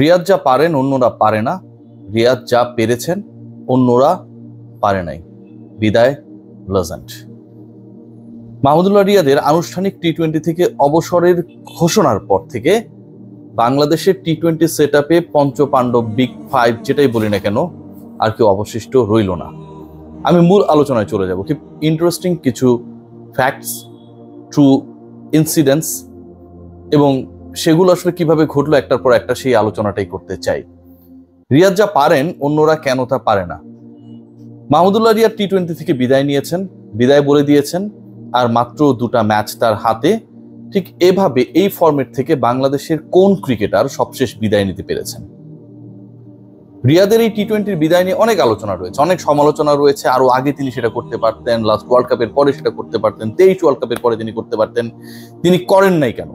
রিয়াদ যা পারেন অন্যরা পারে না রিয়াদ যা পেরেছেন অন্যরা পারে নাই বিদায় লজেন্ট মাহমুদুল্লাহ রিয়াদের আনুষ্ঠানিক টি টোয়েন্টি থেকে অবসরের ঘোষণার পর থেকে বাংলাদেশের টি টোয়েন্টি সেট আপে পঞ্চপাণ্ডব বিগ ফাইভ যেটাই বলি না কেন আর কেউ অবশিষ্ট রইল না আমি মূল আলোচনায় চলে যাব কি ইন্টারেস্টিং কিছু ফ্যাক্টস ট্রু ইনসিডেন্টস এবং সেগুলো আসলে কিভাবে ঘটলো একটার পর একটা সেই আলোচনাটাই করতে চাই রিয়াদ যা পারেন অন্যরা কেন তা পারে না মাহমুদুল্লাহ রিয়াদ টি টোয়েন্টি থেকে বিদায় নিয়েছেন বিদায় বলে দিয়েছেন আর মাত্র দুটা ম্যাচ তার হাতে ঠিক এভাবে এই ফর্মেট থেকে বাংলাদেশের কোন ক্রিকেটার সবশেষ বিদায় নিতে পেরেছেন রিয়াদের এই টি টোয়েন্টির বিদায় নিয়ে অনেক আলোচনা রয়েছে অনেক সমালোচনা রয়েছে আরও আগে তিনি সেটা করতে পারতেন লাস্ট ওয়ার্ল্ড কাপের পরে সেটা করতে পারতেন তেইশ ওয়ার্ল্ড কাপের পরে তিনি করতে পারতেন তিনি করেন নাই কেন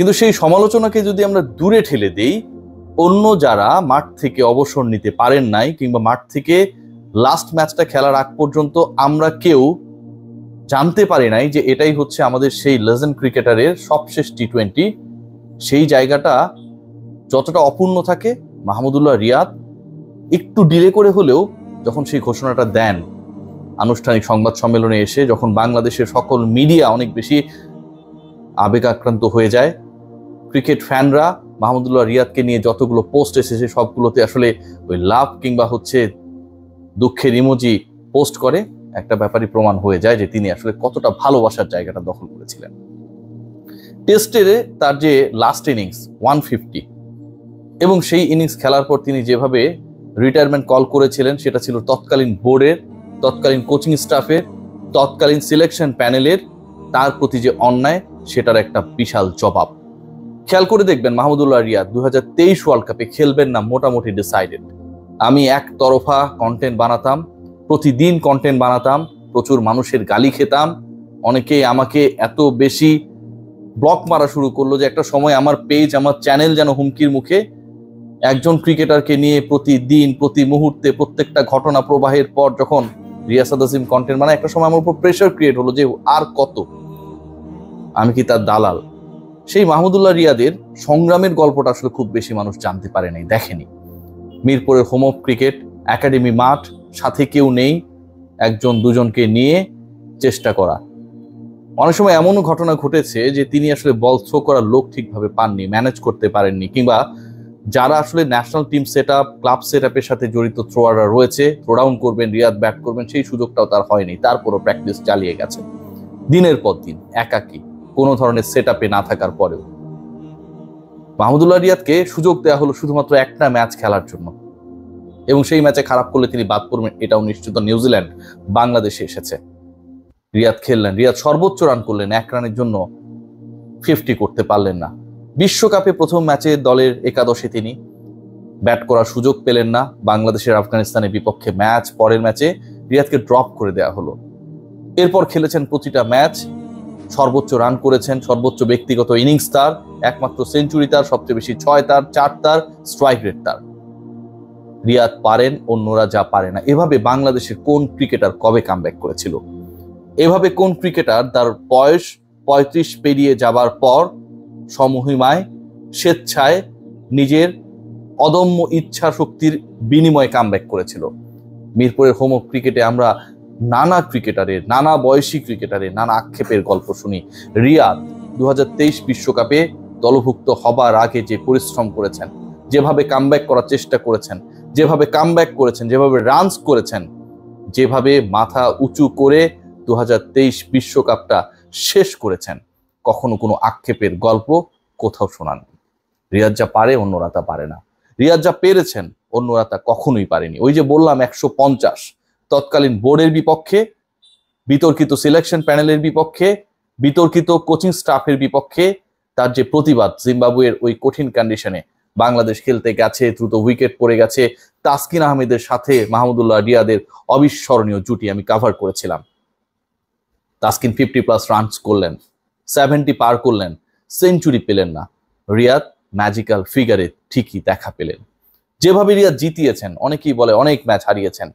কিন্তু সেই সমালোচনাকে যদি আমরা দূরে ঠেলে দেই অন্য যারা মাঠ থেকে অবসর নিতে পারেন নাই কিংবা মাঠ থেকে লাস্ট ম্যাচটা খেলার আগ পর্যন্ত আমরা কেউ জানতে পারি নাই যে এটাই হচ্ছে আমাদের সেই লেজেন্ড ক্রিকেটারের সবশেষ টি টোয়েন্টি সেই জায়গাটা যতটা অপূর্ণ থাকে মাহমুদুল্লাহ রিয়াদ একটু ডিলে করে হলেও যখন সেই ঘোষণাটা দেন আনুষ্ঠানিক সংবাদ সম্মেলনে এসে যখন বাংলাদেশের সকল মিডিয়া অনেক বেশি আবেগ আক্রান্ত হয়ে যায় ক্রিকেট ফ্যানরা মাহমুদুল্লাহ রিয়াদকে নিয়ে যতগুলো পোস্ট এসেছে সবগুলোতে আসলে ওই লাভ কিংবা হচ্ছে দুঃখের ইমোজি পোস্ট করে একটা ব্যাপারই প্রমাণ হয়ে যায় যে তিনি আসলে কতটা ভালোবাসার জায়গাটা দখল করেছিলেন টেস্টের তার যে লাস্ট ইনিংস ওয়ান ফিফটি এবং সেই ইনিংস খেলার পর তিনি যেভাবে রিটায়ারমেন্ট কল করেছিলেন সেটা ছিল তৎকালীন বোর্ডের তৎকালীন কোচিং স্টাফের তৎকালীন সিলেকশন প্যানেলের তার প্রতি যে অন্যায় সেটার একটা বিশাল জবাব খেয়াল করে দেখবেন মাহমুদুল্লাহ রিয়া দু হাজার তেইশ ওয়ার্ল্ড কাপে খেলবেন না মোটামুটি ডিসাইডেড আমি একতরফা কন্টেন্ট বানাতাম প্রতিদিন কন্টেন্ট বানাতাম প্রচুর মানুষের গালি খেতাম অনেকে আমাকে এত বেশি ব্লক মারা শুরু করলো যে একটা সময় আমার পেজ আমার চ্যানেল যেন হুমকির মুখে একজন ক্রিকেটারকে নিয়ে প্রতিদিন প্রতি মুহূর্তে প্রত্যেকটা ঘটনা প্রবাহের পর যখন রিয়াসাদ আসিম কন্টেন্ট মানে একটা সময় আমার উপর প্রেশার ক্রিয়েট হলো যে আর কত আমি কি তার দালাল সেই মাহমুদুল্লাহ রিয়াদের সংগ্রামের গল্পটা আসলে খুব বেশি মানুষ জানতে পারেনি দেখেনি মিরপুরের হোম অফ ক্রিকেট একাডেমি মাঠ সাথে কেউ নেই একজন দুজনকে নিয়ে চেষ্টা করা অনেক সময় এমনও ঘটনা ঘটেছে যে তিনি আসলে বল থ্রো করার লোক ঠিকভাবে পাননি ম্যানেজ করতে পারেননি কিংবা যারা আসলে national team set up club set আপের সাথে জড়িত থ্রোয়াররা রয়েছে থ্রোডাউন করবেন রিয়াদ ব্যাট করবেন সেই সুযোগটাও তার হয়নি তারপরও প্র্যাকটিস চালিয়ে গেছে দিনের পর দিন একাকী কোনো ধরনের সেট না থাকার পরেও মাহমুদুল্লাহ রিয়াদকে সুযোগ দেওয়া হলো শুধুমাত্র একটা ম্যাচ খেলার জন্য এবং সেই ম্যাচে খারাপ করলে তিনি বাদ পড়বেন এটাও নিশ্চিত নিউজিল্যান্ড বাংলাদেশে এসেছে রিয়াদ খেললেন রিয়াদ সর্বোচ্চ রান করলেন এক রানের জন্য ফিফটি করতে পারলেন না বিশ্বকাপে প্রথম ম্যাচে দলের একাদশে তিনি ব্যাট করার সুযোগ পেলেন না বাংলাদেশের আফগানিস্তানের বিপক্ষে ম্যাচ পরের ম্যাচে রিয়াদকে ড্রপ করে দেয়া হলো এরপর খেলেছেন প্রতিটা ম্যাচ সর্বোচ্চ রান করেছেন সর্বোচ্চ ব্যক্তিগত ইনিংস তার একমাত্র সেঞ্চুরি তার সবচেয়ে বেশি ছয় তার চার তার স্ট্রাইক রেট তার রিয়াদ পারেন অন্যরা যা পারে না এভাবে বাংলাদেশের কোন ক্রিকেটার কবে কাম করেছিল এভাবে কোন ক্রিকেটার তার বয়স পঁয়ত্রিশ পেরিয়ে যাবার পর সমহিমায় স্বেচ্ছায় নিজের অদম্য ইচ্ছা শক্তির বিনিময়ে কাম করেছিল মিরপুরের হোমক ক্রিকেটে আমরা নানা ক্রিকেটারের নানা বয়সী ক্রিকেটারের নানা আক্ষেপের গল্প শুনি রিয়াদ দু বিশ্বকাপে দলভুক্ত হবার আগে যে পরিশ্রম করেছেন যেভাবে কামব্যাক করার চেষ্টা করেছেন যেভাবে কামব্যাক করেছেন যেভাবে রানস করেছেন যেভাবে মাথা উঁচু করে দু বিশ্বকাপটা শেষ করেছেন কখনো কোনো আক্ষেপের গল্প কোথাও শোনাননি রিয়াজ যা পারে অন্যরা তা পারে না রিয়াজ যা পেরেছেন অন্যরা তা কখনোই পারেনি ওই যে বললাম একশো পঞ্চাশ তৎকালীন বোর্ডের বিপক্ষে বিতর্কিত সিলেকশন প্যানেলের বিপক্ষে বিতর্কিত কোচিং স্টাফের বিপক্ষে তার যে প্রতিবাদ জিম্বাবুয়ের ওই কঠিন কন্ডিশনে বাংলাদেশ খেলতে গেছে দ্রুত উইকেট পড়ে গেছে তাসকিন আহমেদের সাথে মাহমুদুল্লাহ রিয়াদের অবিস্মরণীয় জুটি আমি কাভার করেছিলাম তাসকিন ফিফটি প্লাস রানস করলেন সেভেন্টি পার করলেন সেঞ্চুরি পেলেন না রিয়াদ ম্যাজিক্যাল ফিগারে ঠিকই দেখা পেলেন যেভাবে রিয়াদ জিতিয়েছেন অনেকেই বলে অনেক ম্যাচ হারিয়েছেন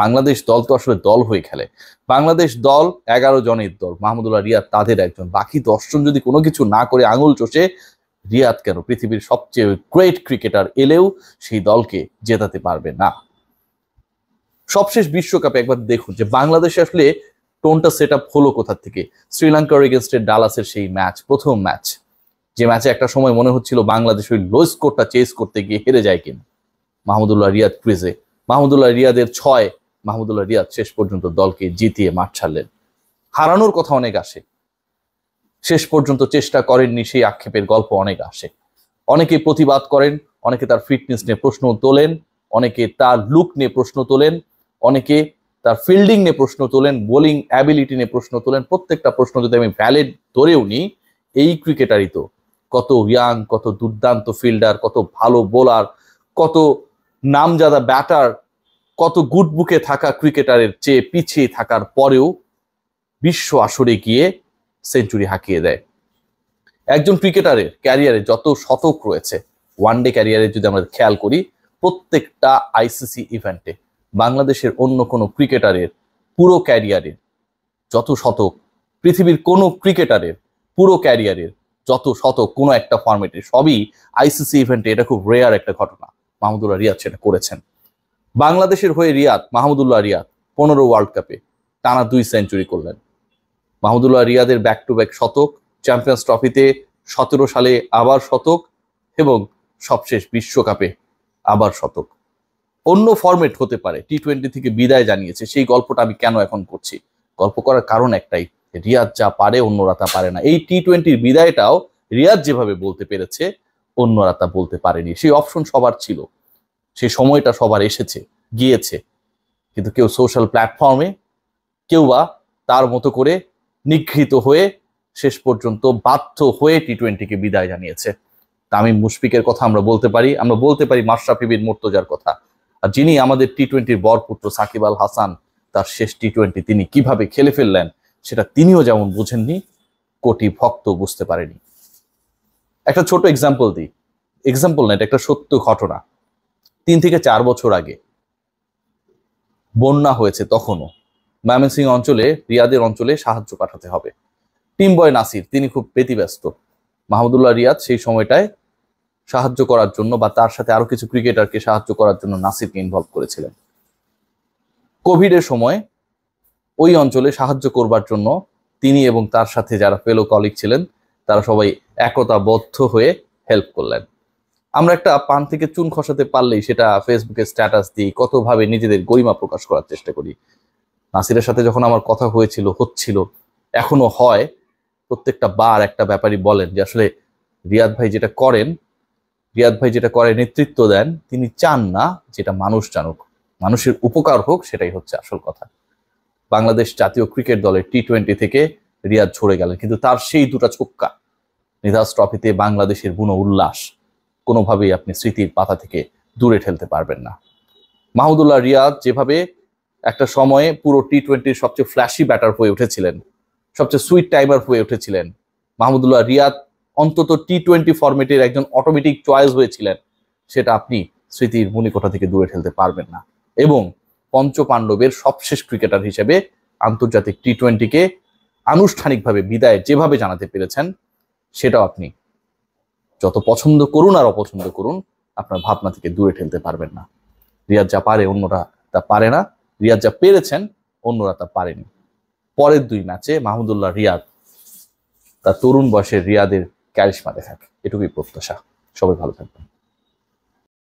বাংলাদেশ দল তো আসলে দল হয়ে খেলে বাংলাদেশ দল এগারো জনের দল মাহমুদুল্লাহ রিয়াদ তাদের একজন বাকি দশজন যদি কোনো কিছু না করে আঙুল চষে রিয়াদ কেন পৃথিবীর সবচেয়ে গ্রেট ক্রিকেটার এলেও সেই দলকে জেতাতে পারবে না সবশেষ বিশ্বকাপে একবার দেখুন যে বাংলাদেশে আসলে টোনটা সেট আপ হলো কোথা থেকে শ্রীলঙ্কার এগেনস্টে ডালাসের সেই ম্যাচ প্রথম ম্যাচ যে ম্যাচে একটা সময় মনে হচ্ছিল বাংলাদেশ ওই লো স্কোরটা চেস করতে গিয়ে হেরে যায় কিনা মাহমুদুল্লাহ রিয়াদ ক্রিজে মাহমুদুল্লাহ রিয়াদের ছয় মাহমুদুল্লাহ রিয়াদ শেষ পর্যন্ত দলকে জিতিয়ে মাঠ ছাড়লেন হারানোর কথা অনেক আসে শেষ পর্যন্ত চেষ্টা করেননি সেই আক্ষেপের গল্প অনেক আসে অনেকে প্রতিবাদ করেন অনেকে তার ফিটনেস নিয়ে প্রশ্ন তোলেন অনেকে তার লুক নিয়ে প্রশ্ন তোলেন অনেকে তার ফিল্ডিং নিয়ে প্রশ্ন তোলেন বোলিং অ্যাবিলিটি নিয়ে প্রশ্ন তোলেন প্রত্যেকটা প্রশ্ন যদি আমি ভ্যালেড ধরেও নিই এই ক্রিকেটারই তো কত ইয়াং কত দুর্দান্ত ফিল্ডার কত ভালো বোলার কত নামজাদা ব্যাটার কত গুড বুকে থাকা ক্রিকেটারের চেয়ে পিছিয়ে থাকার পরেও বিশ্ব আসরে গিয়ে সেঞ্চুরি হাঁকিয়ে দেয় একজন ক্রিকেটারের ক্যারিয়ারে যত শতক রয়েছে ওয়ানডে ক্যারিয়ারে যদি আমরা খেয়াল করি প্রত্যেকটা আইসিসি ইভেন্টে বাংলাদেশের অন্য কোনো ক্রিকেটারের পুরো ক্যারিয়ারের যত শতক পৃথিবীর কোনো ক্রিকেটারের পুরো ক্যারিয়ারের যত শতক কোনো একটা ফর্মেটে সবই আইসিসি ইভেন্টে এটা খুব রেয়ার একটা ঘটনা মাহমুদুল্লাহ রিয়াদ সেটা করেছেন বাংলাদেশের হয়ে রিয়াদ মাহমুদুল্লাহ রিয়াদ পনেরো ওয়ার্ল্ড কাপে টানা দুই সেঞ্চুরি করলেন মাহমুদুল্লাহ রিয়াদের ব্যাক টু ব্যাক শতক চ্যাম্পিয়ন্স ট্রফিতে সতেরো সালে আবার শতক এবং সবশেষ বিশ্বকাপে আবার শতক অন্য ফর্মেট হতে পারে টি টোয়েন্টি থেকে বিদায় জানিয়েছে সেই গল্পটা আমি কেন এখন করছি গল্প করার কারণ একটাই রিয়াদ যা পারে অন্যরা তা পারে না এই টি টোয়েন্টির বিদায়টাও রিয়াদ যেভাবে বলতে পেরেছে অন্যরা তা বলতে পারেনি সেই অপশন সবার ছিল সেই সময়টা সবার এসেছে গিয়েছে কিন্তু কেউ সোশ্যাল প্ল্যাটফর্মে কেউ বা তার মতো করে নিঘৃত হয়ে শেষ পর্যন্ত বাধ্য হয়ে টি টোয়েন্টিকে বিদায় জানিয়েছে তামিম মুশফিকের কথা আমরা বলতে পারি আমরা বলতে পারি মাশরাফি বিন মুর্তজার কথা আর যিনি আমাদের টি টোয়েন্টির বরপুত্র সাকিব আল হাসান তার শেষ টি টোয়েন্টি তিনি কিভাবে খেলে ফেললেন সেটা তিনিও যেমন বুঝেননি কোটি ভক্ত বুঝতে পারেনি একটা ছোট এক্সাম্পল দিই এক্সাম্পল না এটা একটা সত্য ঘটনা তিন থেকে চার বছর আগে বন্যা হয়েছে তখনও ময়মনসিংহ অঞ্চলে রিয়াদের অঞ্চলে সাহায্য পাঠাতে হবে টিম বয় নাসির তিনি খুব ব্যতিব্যস্ত মাহমুদুল্লাহ রিয়াদ সেই সময়টায় সাহায্য করার জন্য বা তার সাথে আরো কিছু ক্রিকেটারকে সাহায্য করার জন্য নাসিরকে ইনভলভ করেছিলেন কোভিডের সময় ওই অঞ্চলে সাহায্য করবার জন্য তিনি এবং তার সাথে যারা ফেলো কলিগ ছিলেন তারা সবাই একতাবদ্ধ হয়ে হেল্প করলেন আমরা একটা পান থেকে চুন খসাতে পারলেই সেটা ফেসবুকে স্ট্যাটাস দিই কতভাবে নিজেদের গরিমা প্রকাশ করার চেষ্টা করি নাসিরের সাথে যখন আমার কথা হয়েছিল হচ্ছিল এখনো হয় প্রত্যেকটা বার একটা ব্যাপারই বলেন যে আসলে রিয়াদ ভাই যেটা করেন রিয়াদ ভাই যেটা করে নেতৃত্ব দেন তিনি চান না যেটা মানুষ জানুক মানুষের উপকার হোক সেটাই হচ্ছে আসল কথা বাংলাদেশ জাতীয় ক্রিকেট দলের টি টোয়েন্টি থেকে রিয়াদ ছড়ে গেলেন কিন্তু তার সেই দুটা ছক্কা নিধাস ট্রফিতে বাংলাদেশের বুনো উল্লাস কোনোভাবেই আপনি স্মৃতির পাতা থেকে দূরে ঠেলতে পারবেন না মাহমুদুল্লাহ রিয়াদ যেভাবে একটা সময়ে পুরো টি টোয়েন্টির সবচেয়ে ফ্ল্যাশি ব্যাটার হয়ে উঠেছিলেন সবচেয়ে সুইট টাইমার হয়ে উঠেছিলেন মাহমুদুল্লাহ রিয়াদ অন্তত টি টোয়েন্টি ফর্মেটের একজন অটোমেটিক চয়েস হয়েছিলেন সেটা আপনি স্মৃতির মনিকোঠা থেকে দূরে ঠেলতে পারবেন না এবং পঞ্চপাণ্ডবের সবশেষ ক্রিকেটার হিসেবে আন্তর্জাতিক টি টোয়েন্টিকে আনুষ্ঠানিকভাবে বিদায় যেভাবে জানাতে পেরেছেন সেটাও আপনি যত পছন্দ করুন আর অপছন্দ করুন আপনার ভাবনা থেকে দূরে ঠেলতে পারবেন না রিয়াজ যা পারে অন্যরা তা পারে না রিয়াদ যা পেরেছেন অন্যরা তা পারেনি পরের দুই ম্যাচে মাহমুদুল্লাহ রিয়াদ তার তরুণ বয়সে রিয়াদের ক্যারিশমা দেখাক এটুকুই প্রত্যাশা সবাই ভালো থাকবেন